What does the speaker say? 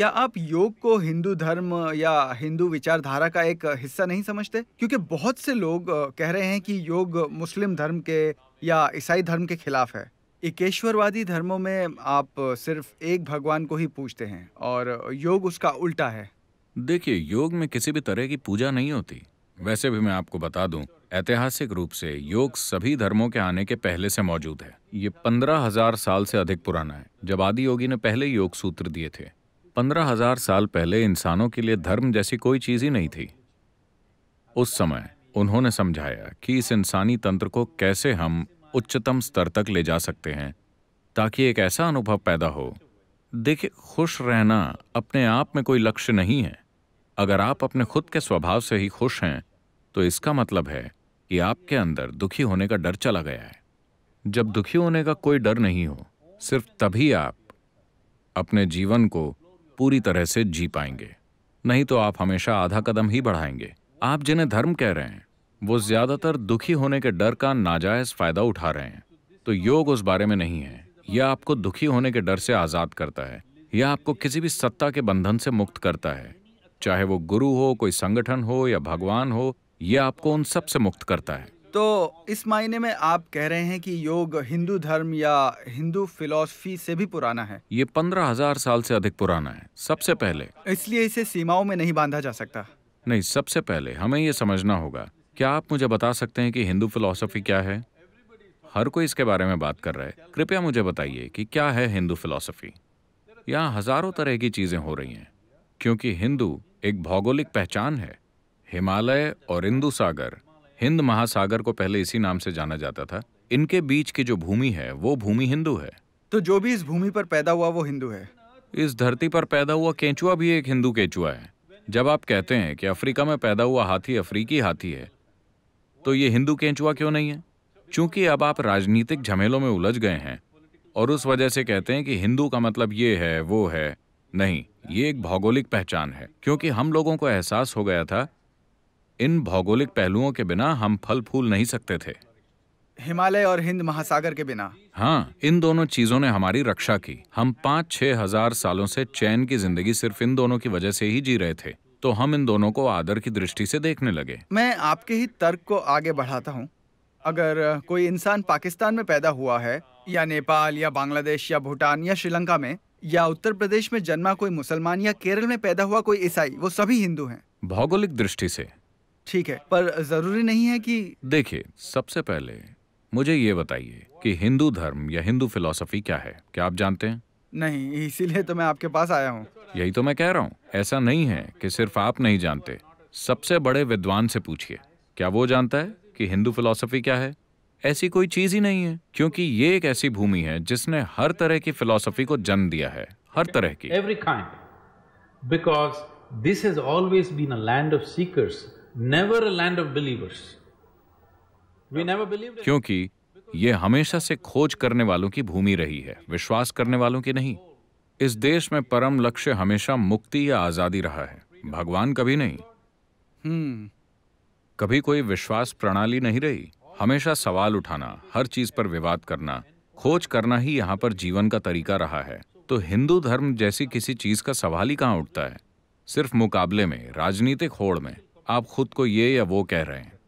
क्या आप योग को हिंदू धर्म या हिंदू विचारधारा का एक हिस्सा नहीं समझते क्योंकि बहुत से लोग कह रहे हैं कि योग मुस्लिम धर्म के या ईसाई धर्म के खिलाफ है एकेश्वरवादी धर्मों में आप सिर्फ एक भगवान को ही पूजते हैं और योग उसका उल्टा है देखिए योग में किसी भी तरह की पूजा नहीं होती वैसे भी मैं आपको बता दूं ऐतिहासिक रूप से योग सभी धर्मों के आने के पहले से मौजूद है ये पंद्रह हजार साल से अधिक पुराना है जब आदि योगी ने पहले योग सूत्र दिए थे पंद्रह हजार साल पहले इंसानों के लिए धर्म जैसी कोई चीज ही नहीं थी उस समय उन्होंने समझाया कि इस इंसानी तंत्र को कैसे हम उच्चतम स्तर तक ले जा सकते हैं ताकि एक ऐसा अनुभव पैदा हो देखिए खुश रहना अपने आप में कोई लक्ष्य नहीं है अगर आप अपने खुद के स्वभाव से ही खुश हैं तो इसका मतलब है कि आपके अंदर दुखी होने का डर चला गया है जब दुखी होने का कोई डर नहीं हो सिर्फ तभी आप अपने जीवन को पूरी तरह से जी पाएंगे नहीं तो आप हमेशा आधा कदम ही बढ़ाएंगे आप जिन्हें धर्म कह रहे हैं वो ज्यादातर दुखी होने के डर का नाजायज फायदा उठा रहे हैं तो योग उस बारे में नहीं है यह आपको दुखी होने के डर से आजाद करता है यह आपको किसी भी सत्ता के बंधन से मुक्त करता है चाहे वो गुरु हो कोई संगठन हो या भगवान हो यह आपको उन सब से मुक्त करता है तो इस मायने में आप कह रहे हैं कि योग हिंदू धर्म या हिंदू फिलॉसफी से भी पुराना है ये पंद्रह हजार साल से अधिक पुराना है सबसे पहले इसलिए इसे सीमाओं में नहीं बांधा जा सकता नहीं सबसे पहले हमें ये समझना होगा क्या आप मुझे बता सकते हैं कि हिंदू फिलॉसफी क्या है हर कोई इसके बारे में बात कर रहा है कृपया मुझे बताइए कि क्या है हिंदू फिलॉसफी यहाँ हजारों तरह की चीजें हो रही हैं क्योंकि हिंदू एक भौगोलिक पहचान है हिमालय और इंदू सागर हिंद महासागर को पहले इसी नाम से जाना जाता था इनके बीच की जो भूमि है वो भूमि हिंदू है तो जो भी इस भूमि पर पैदा हुआ वो हिंदू है इस धरती पर पैदा हुआ केंचुआ भी एक हिंदू केंचुआ है जब आप कहते हैं कि अफ्रीका में पैदा हुआ हाथी अफ्रीकी हाथी है तो ये हिंदू केंचुआ क्यों नहीं है क्योंकि अब आप राजनीतिक झमेलों में उलझ गए हैं और उस वजह से कहते हैं कि हिंदू का मतलब ये है वो है नहीं ये एक भौगोलिक पहचान है क्योंकि हम लोगों को एहसास हो गया था इन भौगोलिक पहलुओं के बिना हम फल फूल नहीं सकते थे हिमालय और हिंद महासागर के बिना हाँ इन दोनों चीजों ने हमारी रक्षा की हम पाँच छह हजार सालों से चैन की जिंदगी सिर्फ इन दोनों की वजह से ही जी रहे थे तो हम इन दोनों को आदर की दृष्टि से देखने लगे मैं आपके ही तर्क को आगे बढ़ाता हूँ अगर कोई इंसान पाकिस्तान में पैदा हुआ है या नेपाल या बांग्लादेश या भूटान या श्रीलंका में या उत्तर प्रदेश में जन्मा कोई मुसलमान या केरल में पैदा हुआ कोई ईसाई वो सभी हिंदू हैं भौगोलिक दृष्टि से ठीक है पर जरूरी नहीं है कि देखिए सबसे पहले मुझे ये बताइए कि हिंदू धर्म या हिंदू फिलोसफी क्या है क्या आप जानते हैं नहीं इसीलिए तो मैं आपके पास आया हूँ यही तो मैं कह रहा हूँ ऐसा नहीं है कि सिर्फ आप नहीं जानते सबसे बड़े विद्वान से पूछिए क्या वो जानता है कि हिंदू फिलॉसफी क्या है ऐसी कोई चीज ही नहीं है क्योंकि ये एक ऐसी भूमि है जिसने हर तरह की फिलॉसफी को जन्म दिया है हर तरह की every kind because this has always been a land of seekers क्योंकि ये हमेशा से खोज करने वालों की भूमि रही है विश्वास करने वालों की नहीं इस देश में परम लक्ष्य हमेशा मुक्ति या आजादी रहा है भगवान कभी नहीं hmm. कभी कोई विश्वास प्रणाली नहीं रही हमेशा सवाल उठाना हर चीज पर विवाद करना खोज करना ही यहाँ पर जीवन का तरीका रहा है तो हिंदू धर्म जैसी किसी चीज का सवाल ही कहाँ उठता है सिर्फ मुकाबले में राजनीतिक होड़ में आप खुद को ये या वो कह रहे हैं